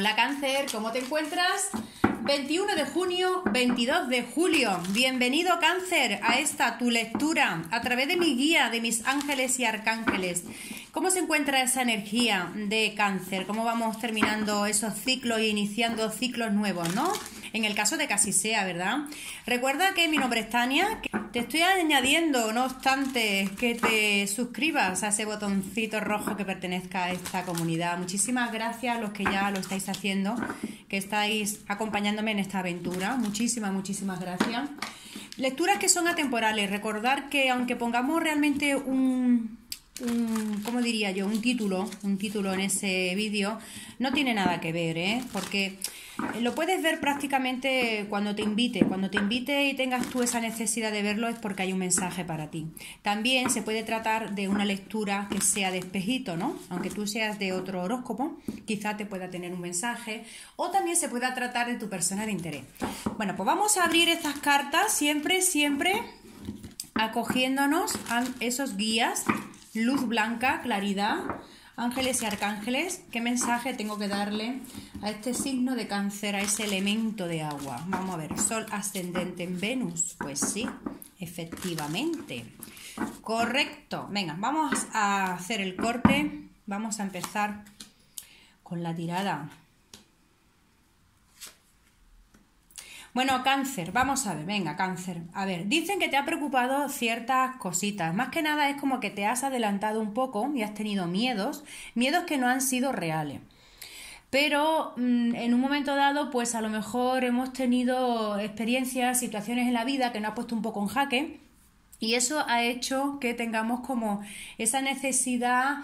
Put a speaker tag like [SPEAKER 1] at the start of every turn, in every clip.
[SPEAKER 1] Hola Cáncer, ¿cómo te encuentras? 21 de junio, 22 de julio. Bienvenido Cáncer a esta tu lectura a través de mi guía de mis ángeles y arcángeles. ¿Cómo se encuentra esa energía de cáncer? ¿Cómo vamos terminando esos ciclos e iniciando ciclos nuevos, no? En el caso de casi sea, ¿verdad? Recuerda que mi nombre es Tania, te estoy añadiendo, no obstante, que te suscribas a ese botoncito rojo que pertenezca a esta comunidad. Muchísimas gracias a los que ya lo estáis haciendo, que estáis acompañándome en esta aventura. Muchísimas, muchísimas gracias. Lecturas que son atemporales. Recordar que aunque pongamos realmente un, un, ¿cómo diría yo? Un título, un título en ese vídeo, no tiene nada que ver, ¿eh? Porque eh, lo puedes ver prácticamente cuando te invite. Cuando te invite y tengas tú esa necesidad de verlo es porque hay un mensaje para ti. También se puede tratar de una lectura que sea de espejito, ¿no? Aunque tú seas de otro horóscopo, quizá te pueda tener un mensaje. O también se pueda tratar de tu persona de interés. Bueno, pues vamos a abrir estas cartas siempre, siempre acogiéndonos a esos guías luz blanca, claridad, ángeles y arcángeles, ¿qué mensaje tengo que darle a este signo de cáncer, a ese elemento de agua? Vamos a ver, sol ascendente en Venus, pues sí, efectivamente. Correcto, venga, vamos a hacer el corte, vamos a empezar con la tirada. Bueno, cáncer, vamos a ver, venga, cáncer. A ver, dicen que te ha preocupado ciertas cositas. Más que nada es como que te has adelantado un poco y has tenido miedos, miedos que no han sido reales. Pero mm, en un momento dado, pues a lo mejor hemos tenido experiencias, situaciones en la vida que nos ha puesto un poco en jaque y eso ha hecho que tengamos como esa necesidad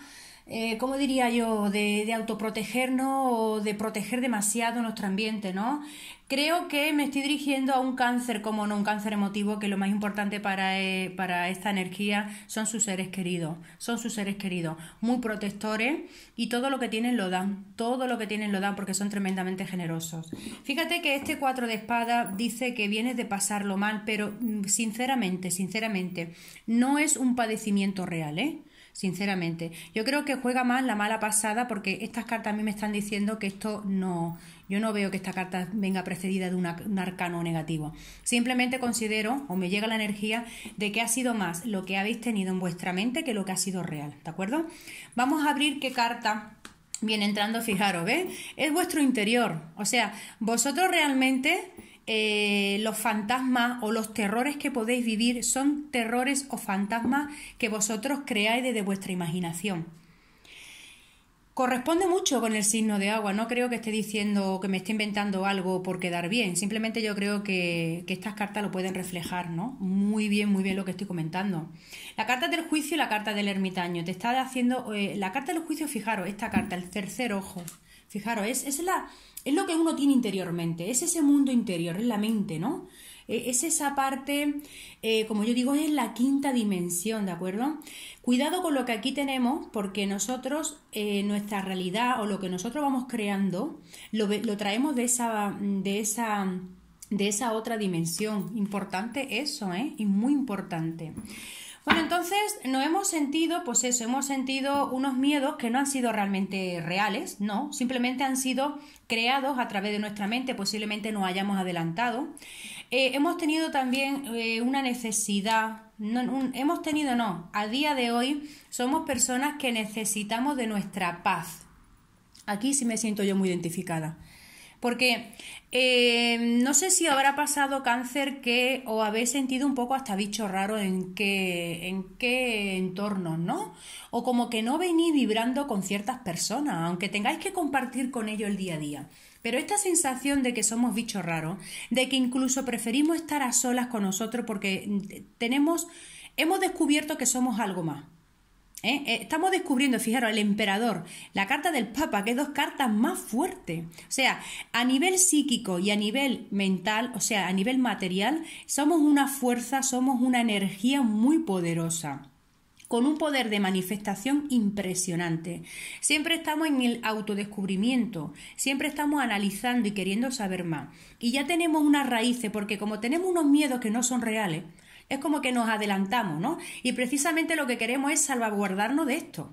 [SPEAKER 1] eh, ¿cómo diría yo?, de, autoprotegernos o de proteger demasiado nuestro ambiente, ¿no? Creo que me estoy dirigiendo a un cáncer, como no un cáncer emotivo, que lo más importante para, eh, para esta energía son sus seres queridos, son sus seres queridos, muy protectores y todo lo que tienen lo dan, todo lo que tienen lo dan porque son tremendamente generosos. Fíjate que este cuatro de espada dice que vienes de pasarlo mal, pero mm, sinceramente, sinceramente, no es un padecimiento real, ¿eh? sinceramente. Yo creo que juega más la mala pasada porque estas cartas a mí me están diciendo que esto no, yo no veo que esta carta venga precedida de un arcano negativo. Simplemente considero o me llega la energía de que ha sido más lo que habéis tenido en vuestra mente que lo que ha sido real, ¿de acuerdo? Vamos a abrir qué carta viene entrando, fijaros, ¿ves? Es vuestro interior, o sea, vosotros realmente eh, los fantasmas o los terrores que podéis vivir son terrores o fantasmas que vosotros creáis desde vuestra imaginación. Corresponde mucho con el signo de agua, no creo que esté diciendo que me esté inventando algo por quedar bien, simplemente yo creo que, estas cartas lo pueden reflejar, ¿no? Muy bien, muy bien lo que estoy comentando. La carta del juicio y la carta del ermitaño, te está haciendo... Eh, la carta del juicio, fijaros, esta carta, el tercer ojo, Fijaros, es, la, es lo que uno tiene interiormente, es ese mundo interior, es la mente, ¿no? E, es esa parte, eh, como yo digo, es la quinta dimensión, ¿de acuerdo? Cuidado con lo que aquí tenemos, porque nosotros, eh, nuestra realidad o lo que nosotros vamos creando, lo, traemos de esa, de esa de esa otra dimensión. Importante eso, ¿eh? Y muy importante. Bueno, entonces nos hemos sentido, pues eso, hemos sentido unos miedos que no han sido realmente reales, no, simplemente han sido creados a través de nuestra mente, posiblemente nos hayamos adelantado. Eh, hemos tenido también eh, una necesidad, no, hemos tenido, no, a día de hoy somos personas que necesitamos de nuestra paz. Aquí sí me siento yo muy identificada. Porque eh, no sé si habrá pasado cáncer que o habéis sentido un poco hasta bicho raro en qué, en qué ¿no? O como que no venís vibrando con ciertas personas, aunque tengáis que compartir con ellos el día a día. Pero esta sensación de que somos bichos raro de que incluso preferimos estar a solas con nosotros porque mm, tenemos, hemos descubierto que somos algo más. ¿Eh? Eh, estamos descubriendo, fijaros, el emperador, la carta del Papa, que es dos cartas más fuertes. O sea, a nivel psíquico y a nivel mental, o sea, a nivel material, somos una fuerza, somos una energía muy poderosa con un poder de manifestación impresionante. Siempre estamos en el autodescubrimiento, siempre estamos analizando y queriendo saber más. Y ya tenemos unas raíces, porque como tenemos unos miedos que no son reales, es como que nos adelantamos, ¿no? Y precisamente lo que queremos es salvaguardarnos de esto.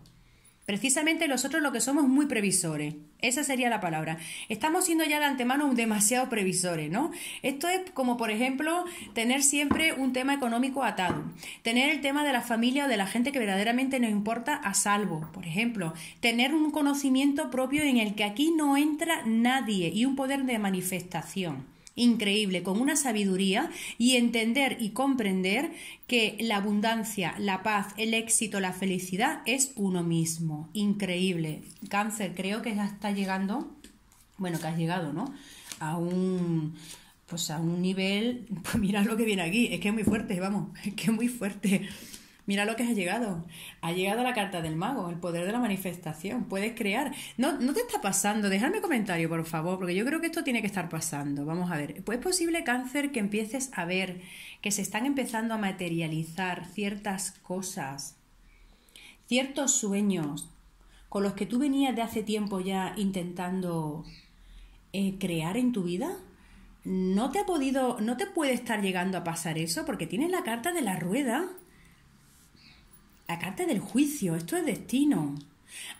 [SPEAKER 1] Precisamente nosotros lo que somos muy previsores, esa sería la palabra. Estamos siendo ya de antemano demasiado previsores, ¿no? Esto es como, por ejemplo, tener siempre un tema económico atado, tener el tema de la familia o de la gente que verdaderamente nos importa a salvo, por ejemplo, tener un conocimiento propio en el que aquí no entra nadie y un poder de manifestación increíble, con una sabiduría y entender y comprender que la abundancia, la paz, el éxito, la felicidad es uno mismo. Increíble. Cáncer, creo que ya está llegando, bueno, que has llegado, ¿no? A un pues a un nivel, pues mira lo que viene aquí, es que es muy fuerte, vamos, es que es muy fuerte. Mira lo que has llegado. Ha llegado la carta del mago, el poder de la manifestación. Puedes crear. No, no te está pasando. Dejadme comentario, por favor, porque yo creo que esto tiene que estar pasando. Vamos a ver. Pues es posible, cáncer, que empieces a ver que se están empezando a materializar ciertas cosas, ciertos sueños con los que tú venías de hace tiempo ya intentando eh, crear en tu vida. No te ha podido, no te puede estar llegando a pasar eso porque tienes la carta de la rueda la carta del juicio, esto es destino.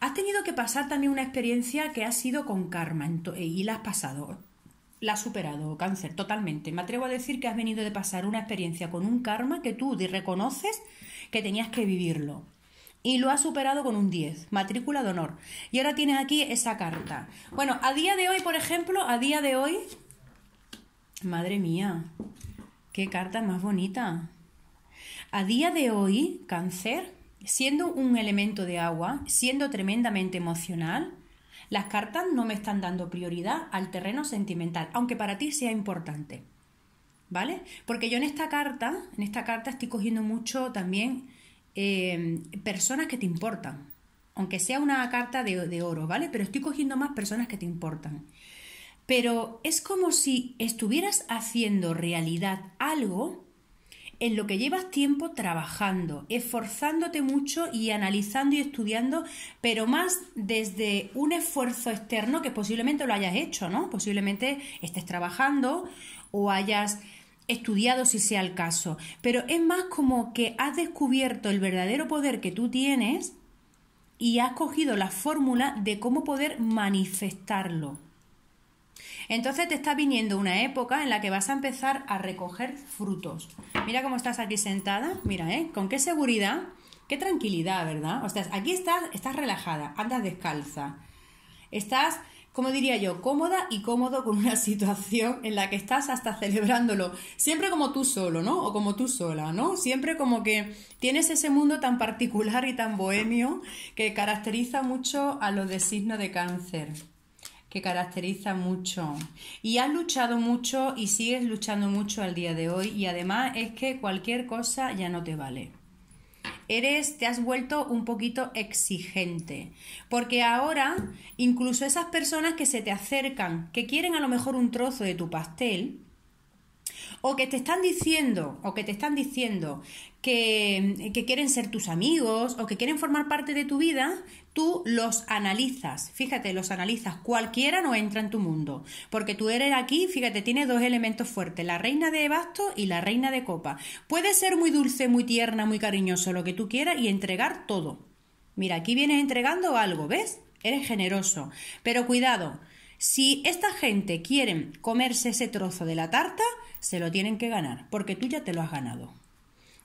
[SPEAKER 1] Has tenido que pasar también una experiencia que ha sido con karma eh, y la has pasado. La has superado, cáncer, totalmente. Me atrevo a decir que has venido de pasar una experiencia con un karma que tú reconoces que tenías que vivirlo. Y lo has superado con un 10, matrícula de honor. Y ahora tienes aquí esa carta. Bueno, a día de hoy, por ejemplo, a día de hoy... Madre mía, qué carta más bonita. A día de hoy, cáncer, siendo un elemento de agua, siendo tremendamente emocional, las cartas no me están dando prioridad al terreno sentimental, aunque para ti sea importante. ¿Vale? Porque yo en esta carta, en esta carta estoy cogiendo mucho también eh, personas que te importan. Aunque sea una carta de oro, ¿vale? Pero estoy cogiendo más personas que te importan. Pero es como si estuvieras haciendo realidad algo en lo que llevas tiempo trabajando, esforzándote mucho y analizando y estudiando, pero más desde un esfuerzo externo que posiblemente lo hayas hecho, ¿no? Posiblemente estés trabajando o hayas estudiado si sea el caso, pero es más como que has descubierto el verdadero poder que tú tienes y has cogido la fórmula de cómo poder manifestarlo. Entonces te está viniendo una época en la que vas a empezar a recoger frutos. Mira cómo estás aquí sentada, mira, ¿eh? Con qué seguridad, qué tranquilidad, ¿verdad? O sea, aquí estás, estás relajada, andas descalza, estás como diría yo, cómoda y cómodo con una situación en la que estás hasta celebrándolo, siempre como tú solo, ¿no? O como tú sola, ¿no? Siempre como que tienes ese mundo tan particular y tan bohemio que caracteriza mucho a los de signo de cáncer que caracteriza mucho. Y has luchado mucho y sigues luchando mucho al día de hoy y además es que cualquier cosa ya no te vale. Eres, te has vuelto un poquito exigente, porque ahora incluso esas personas que se te acercan, que quieren a lo mejor un trozo de tu pastel, o que te están diciendo, o que te están diciendo Mm, que, quieren ser tus amigos o que quieren formar parte de tu vida, tú los analizas. Fíjate, los analizas. Cualquiera no entra en tu mundo. Porque tú eres aquí, fíjate, tiene dos elementos fuertes, la reina de bastos y la reina de copa. Puedes ser muy dulce, muy tierna, muy cariñoso, lo que tú quieras y entregar todo. Mira, aquí vienes entregando algo, ¿ves? Eres generoso. Pero cuidado, si esta gente quiere comerse ese trozo de la tarta, se lo tienen que ganar, porque tú ya te lo has ganado.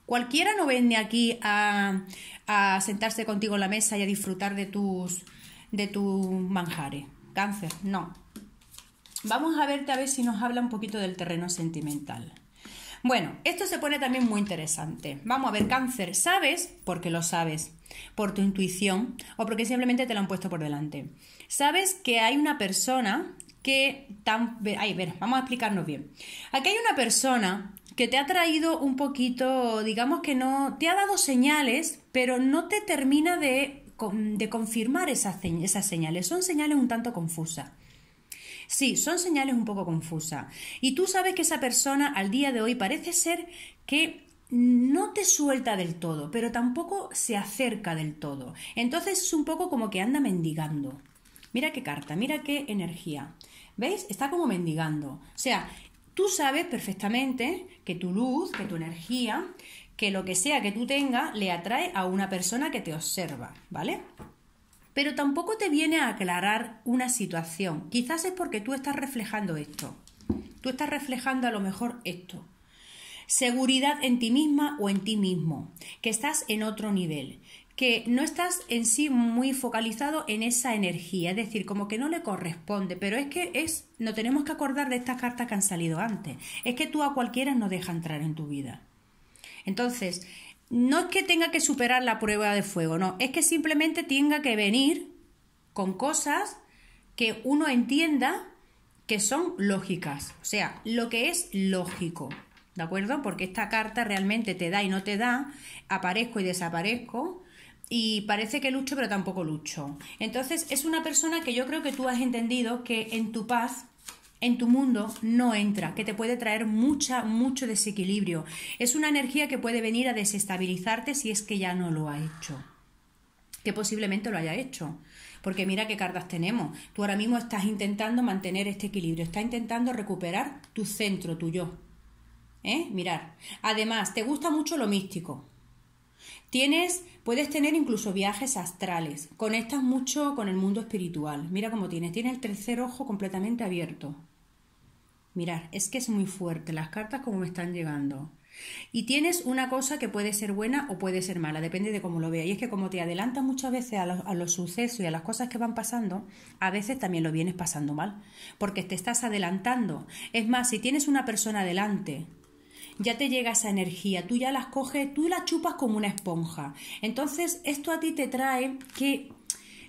[SPEAKER 1] Cualquiera no viene aquí a, sentarse contigo en la mesa y a disfrutar de tus, de tus manjares. Cáncer, no. Vamos a verte a ver si nos habla un poquito del terreno sentimental. Bueno, esto se pone también muy interesante. Vamos a ver, cáncer, ¿sabes? Porque lo sabes, por tu intuición o porque simplemente te lo han puesto por delante. ¿Sabes que hay una persona que tan... Ay, ver, vamos a explicarnos bien. Aquí hay una persona que te ha traído un poquito, digamos que no, te ha dado señales, pero no te termina de, de confirmar esas, esas señales. Son señales un tanto confusas. Sí, son señales un poco confusas. Y tú sabes que esa persona al día de hoy parece ser que no te suelta del todo, pero tampoco se acerca del todo. Entonces es un poco como que anda mendigando. Mira qué carta, mira qué energía. ¿Veis? Está como mendigando. O sea, Tú sabes perfectamente que tu luz, que tu energía, que lo que sea que tú tengas le atrae a una persona que te observa, ¿vale? Pero tampoco te viene a aclarar una situación. Quizás es porque tú estás reflejando esto. Tú estás reflejando a lo mejor esto. Seguridad en ti misma o en ti mismo, que estás en otro nivel, que no estás en sí muy focalizado en esa energía, es decir, como que no le corresponde, pero es que es, no tenemos que acordar de estas cartas que han salido antes, es que tú a cualquiera no deja entrar en tu vida. Entonces, no es que tenga que superar la prueba de fuego, no, es que simplemente tenga que venir con cosas que uno entienda que son lógicas, o sea, lo que es lógico, ¿de acuerdo? Porque esta carta realmente te da y no te da, aparezco y desaparezco, y parece que lucho, pero tampoco lucho. Entonces, es una persona que yo creo que tú has entendido que en tu paz en tu mundo no entra, que te puede traer mucha, mucho desequilibrio. Es una energía que puede venir a desestabilizarte si es que ya no lo ha hecho. Que posiblemente lo haya hecho. Porque mira qué cartas tenemos. Tú ahora mismo estás intentando mantener este equilibrio, estás intentando recuperar tu centro, tu yo. ¿Eh? Mirar. Además, te gusta mucho lo místico. Tienes, puedes tener incluso viajes astrales. Conectas mucho con el mundo espiritual. Mira cómo tienes. Tienes el tercer ojo completamente abierto. mirad, es que es muy fuerte las cartas como me están llegando. Y tienes una cosa que puede ser buena o puede ser mala, depende de cómo lo veas. Y es que como te adelantas muchas veces a los, a los, sucesos y a las cosas que van pasando, a veces también lo vienes pasando mal, porque te estás adelantando. Es más, si tienes una persona adelante ya te llega esa energía, tú ya las coges, tú las chupas como una esponja. Entonces, esto a ti te trae que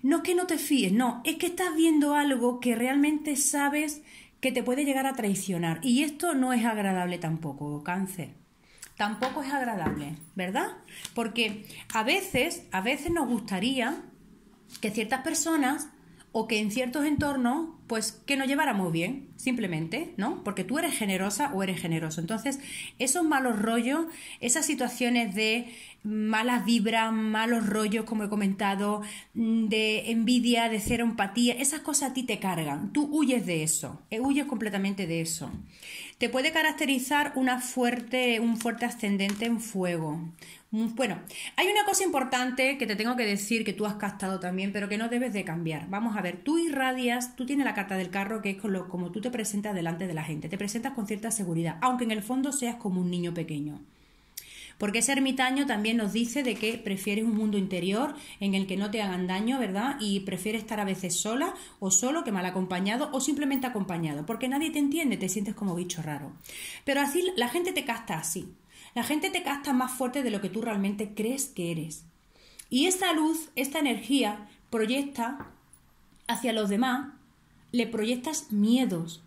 [SPEAKER 1] no es que no te fíes, no, es que estás viendo algo que realmente sabes que te puede llegar a traicionar. Y esto no es agradable tampoco, cáncer. Tampoco es agradable, ¿verdad? Porque a veces, a veces nos gustaría que ciertas personas o que en ciertos entornos, pues que nos muy bien, simplemente, ¿no? Porque tú eres generosa o eres generoso. Entonces, esos malos rollos, esas situaciones de malas vibras, malos rollos, como he comentado, mm, de envidia, de cero empatía, esas cosas a ti te cargan. Tú huyes de eso, eh, huyes completamente de eso. Te puede caracterizar una fuerte, un fuerte ascendente en fuego, Mm, bueno, hay una cosa importante que te tengo que decir que tú has castado también, pero que no debes de cambiar. Vamos a ver, tú irradias, tú tienes la carta del carro que es como tú te presentas delante de la gente, te presentas con cierta seguridad, aunque en el fondo seas como un niño pequeño. Porque ese ermitaño también nos dice de que prefieres un mundo interior en el que no te hagan daño, ¿verdad? Y prefieres estar a veces sola o solo que mal acompañado o simplemente acompañado, porque nadie te entiende, te sientes como bicho raro. Pero así la gente te casta así. La gente te casta más fuerte de lo que tú realmente crees que eres. Y esta luz, esta energía, proyecta hacia los demás, le proyectas miedos,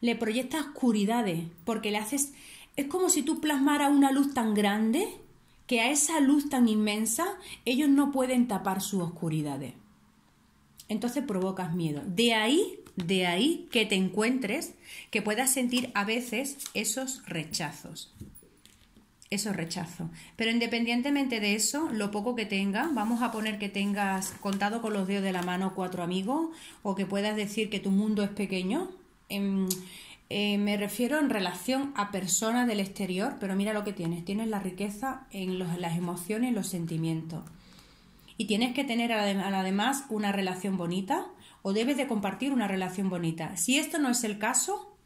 [SPEAKER 1] le proyectas oscuridades, porque le haces... Es como si tú plasmaras una luz tan grande que a esa luz tan inmensa ellos no pueden tapar sus oscuridades. Entonces provocas miedo. De ahí, de ahí que te encuentres, que puedas sentir a veces esos rechazos eso rechazo. Pero independientemente de eso, lo poco que tenga, vamos a poner que tengas contado con los dedos de la mano cuatro amigos o que puedas decir que tu mundo es pequeño. Em, eh, me refiero en relación a personas del exterior, pero mira lo que tienes. Tienes la riqueza en, las emociones, y los sentimientos. Y tienes que tener además una relación bonita o debes de compartir una relación bonita. Si esto no es el caso,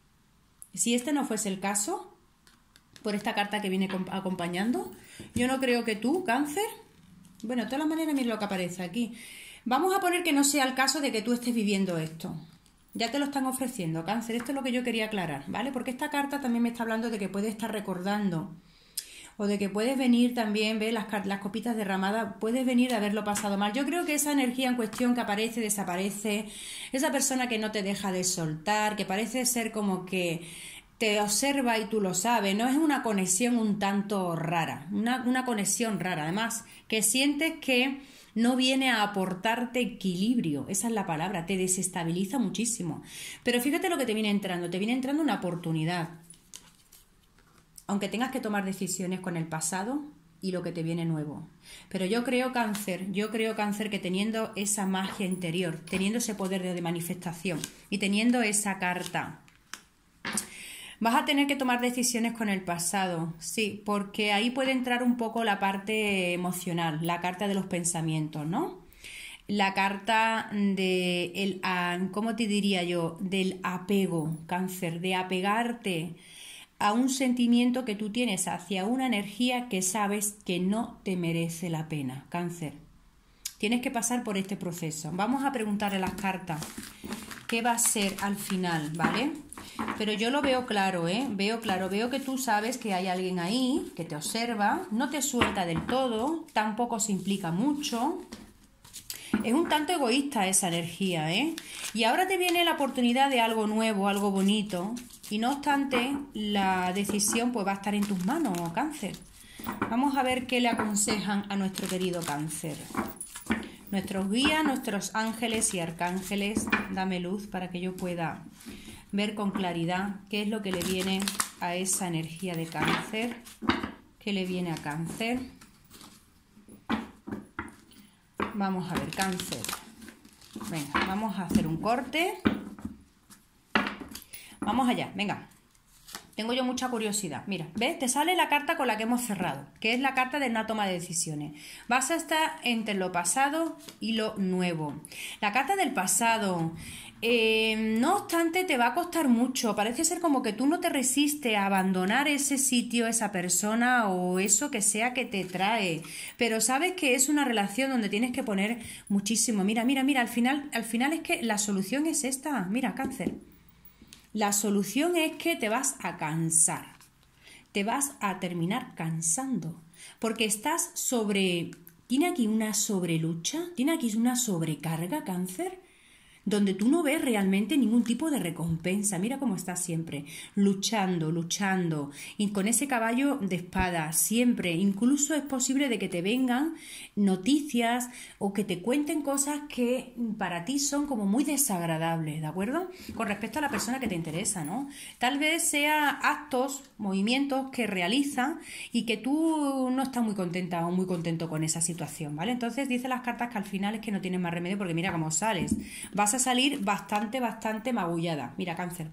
[SPEAKER 1] si este no fuese el caso, por esta carta que viene acompañando. Yo no creo que tú, cáncer, bueno, de todas maneras, mira lo que aparece aquí. Vamos a poner que no sea el caso de que tú estés viviendo esto. Ya te lo están ofreciendo, cáncer. Esto es lo que yo quería aclarar, ¿vale? Porque esta carta también me está hablando de que puedes estar recordando o de que puedes venir también, ve las, las copitas derramadas, puedes venir a haberlo pasado mal. Yo creo que esa energía en cuestión que aparece, desaparece, esa persona que no te deja de soltar, que parece ser como que te observa y tú lo sabes, no es una conexión un tanto rara, una, conexión rara, además, que sientes que no viene a aportarte equilibrio, esa es la palabra, te desestabiliza muchísimo. Pero fíjate lo que te viene entrando, te viene entrando una oportunidad. Aunque tengas que tomar decisiones con el pasado y lo que te viene nuevo. Pero yo creo cáncer, yo creo cáncer que teniendo esa magia interior, teniendo ese poder de manifestación y teniendo esa carta Vas a tener que tomar decisiones con el pasado, sí, porque ahí puede entrar un poco la parte emocional, la carta de los pensamientos, ¿no? La carta de el, ah, ¿cómo te diría yo? Del apego, cáncer, de apegarte a un sentimiento que tú tienes hacia una energía que sabes que no te merece la pena, cáncer. Tienes que pasar por este proceso. Vamos a preguntarle a las cartas qué va a ser al final, ¿vale? Pero yo lo veo claro, ¿eh? Veo claro, veo que tú sabes que hay alguien ahí que te observa, no te suelta del todo, tampoco se implica mucho. Es un tanto egoísta esa energía, ¿eh? Y ahora te viene la oportunidad de algo nuevo, algo bonito. Y no obstante, la decisión pues va a estar en tus manos, cáncer. Vamos a ver qué le aconsejan a nuestro querido cáncer. Nuestros guías, nuestros ángeles y arcángeles, dame luz para que yo pueda ver con claridad qué es lo que le viene a esa energía de cáncer, qué le viene a cáncer. Vamos a ver, cáncer. Venga, vamos a hacer un corte. Vamos allá, venga. Tengo yo mucha curiosidad. Mira, ¿ves? Te sale la carta con la que hemos cerrado, que es la carta de una toma de decisiones. Vas a estar entre lo pasado y lo nuevo. La carta del pasado eh, no obstante, te va a costar mucho. Parece ser como que tú no te resistes a abandonar ese sitio, esa persona o eso que sea que te trae. Pero sabes que es una relación donde tienes que poner muchísimo. Mira, mira, mira, al final, al final es que la solución es esta. Mira, cáncer. La solución es que te vas a cansar. Te vas a terminar cansando. Porque estás sobre. Tiene aquí una sobrelucha, tiene aquí una sobrecarga, cáncer donde tú no ves realmente ningún tipo de recompensa. Mira cómo estás siempre, luchando, luchando, y con ese caballo de espada, siempre. Incluso es posible de que te vengan noticias o que te cuenten cosas que para ti son como muy desagradables, ¿de acuerdo? Con respecto a la persona que te interesa, ¿no? Tal vez sea actos, movimientos que realiza y que tú no estás muy contenta o muy contento con esa situación, ¿vale? Entonces dice las cartas que al final es que no tienes más remedio porque mira cómo sales. Vas a salir bastante, bastante magullada. Mira, cáncer.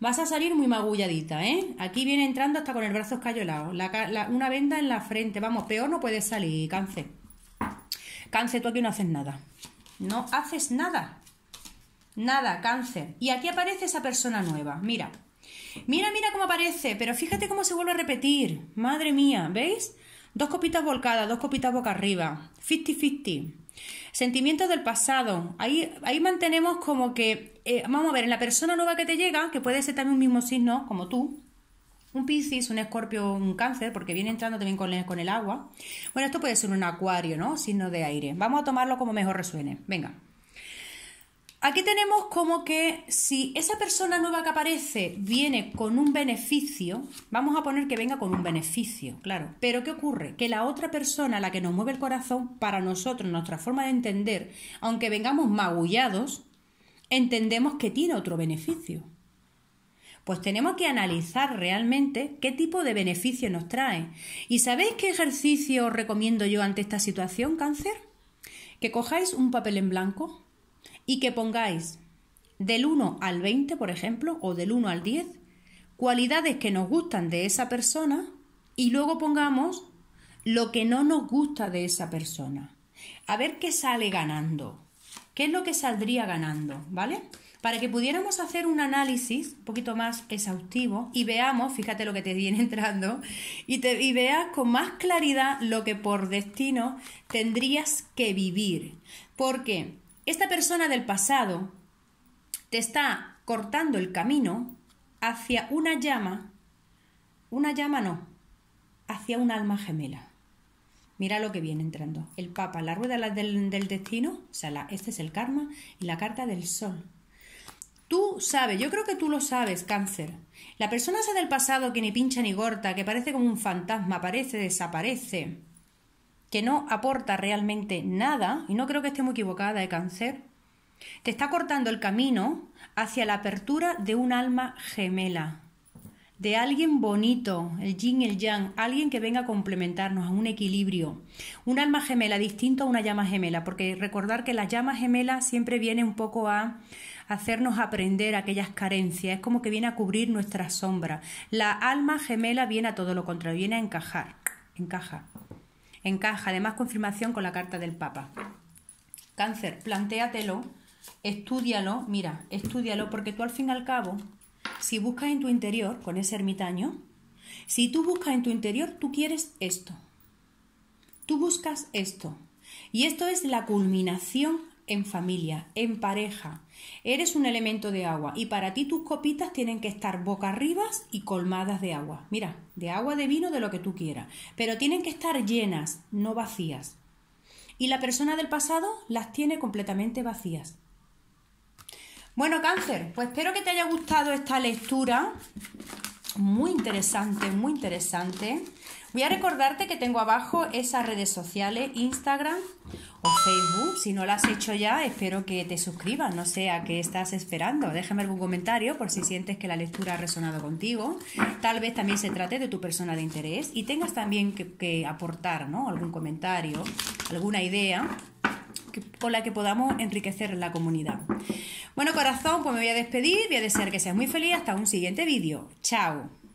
[SPEAKER 1] Vas a salir muy magulladita, ¿eh? Aquí viene entrando hasta con el brazo escayolado. una venda en la frente. Vamos, peor no puedes salir, cáncer. Cáncer, tú aquí no haces nada. No haces nada. Nada, cáncer. Y aquí aparece esa persona nueva. Mira. Mira, mira cómo aparece. Pero fíjate cómo se vuelve a repetir. Madre mía, ¿veis? Dos copitas volcadas, dos copitas boca arriba. 50-50. Sentimientos del pasado. Ahí, ahí mantenemos como que, eh, vamos a ver, en la persona nueva que te llega, que puede ser también un mismo signo, como tú, un Piscis, un Escorpio, un Cáncer, porque viene entrando también con el, con el agua. Bueno, esto puede ser un Acuario, ¿no? Signo de aire. Vamos a tomarlo como mejor resuene. Venga. Aquí tenemos como que si esa persona nueva que aparece viene con un beneficio, vamos a poner que venga con un beneficio, claro. Pero ¿qué ocurre? Que la otra persona, la que nos mueve el corazón, para nosotros, nuestra forma de entender, aunque vengamos magullados, entendemos que tiene otro beneficio. Pues tenemos que analizar realmente qué tipo de beneficio nos trae. ¿Y sabéis qué ejercicio os recomiendo yo ante esta situación, cáncer? Que cojáis un papel en blanco y que pongáis del 1 al 20, por ejemplo, o del 1 al 10, cualidades que nos gustan de esa persona y luego pongamos lo que no nos gusta de esa persona. A ver qué sale ganando. ¿Qué es lo que saldría ganando? ¿Vale? Para que pudiéramos hacer un análisis un poquito más exhaustivo y veamos, fíjate lo que te viene entrando, y, te, veas con más claridad lo que por destino tendrías que vivir. Porque esta persona del pasado te está cortando el camino hacia una llama, una llama no, hacia un alma gemela. Mira lo que viene entrando. El Papa, la rueda del, del destino, o sea, este es el karma, y la carta del sol. Tú sabes, yo creo que tú lo sabes, cáncer. La persona esa del pasado que ni pincha ni corta, que parece como un fantasma, aparece, desaparece, que no aporta realmente nada, y no creo que esté muy equivocada de cáncer, te está cortando el camino hacia la apertura de un alma gemela, de alguien bonito, el yin, el yang, alguien que venga a complementarnos, a un equilibrio. Un alma gemela distinto a una llama gemela, porque recordar que la llama gemela siempre viene un poco a hacernos aprender aquellas carencias, es como que viene a cubrir nuestra sombra. La alma gemela viene a todo lo contrario, viene a encajar, encaja. Encaja además confirmación con la carta del Papa. Cáncer, plantéatelo, estudialo, mira, estudialo, porque tú al fin y al cabo, si buscas en tu interior con ese ermitaño, si tú buscas en tu interior, tú quieres esto. Tú buscas esto. Y esto es la culminación en familia, en pareja, Eres un elemento de agua y para ti tus copitas tienen que estar boca arriba y colmadas de agua. Mira, de agua, de vino, de lo que tú quieras. Pero tienen que estar llenas, no vacías. Y la persona del pasado las tiene completamente vacías. Bueno, cáncer, pues espero que te haya gustado esta lectura muy interesante, muy interesante. Voy a recordarte que tengo abajo esas redes sociales, Instagram o Facebook. Si no las has hecho ya, espero que te suscribas, no sé a qué estás esperando. Déjame algún comentario por si sientes que la lectura ha resonado contigo. Tal vez también se trate de tu persona de interés y tengas también que, aportar algún comentario, alguna idea con la que podamos enriquecer la comunidad. Bueno, corazón, pues me voy a despedir, voy a desear que seas muy feliz. Hasta un siguiente vídeo. Chao.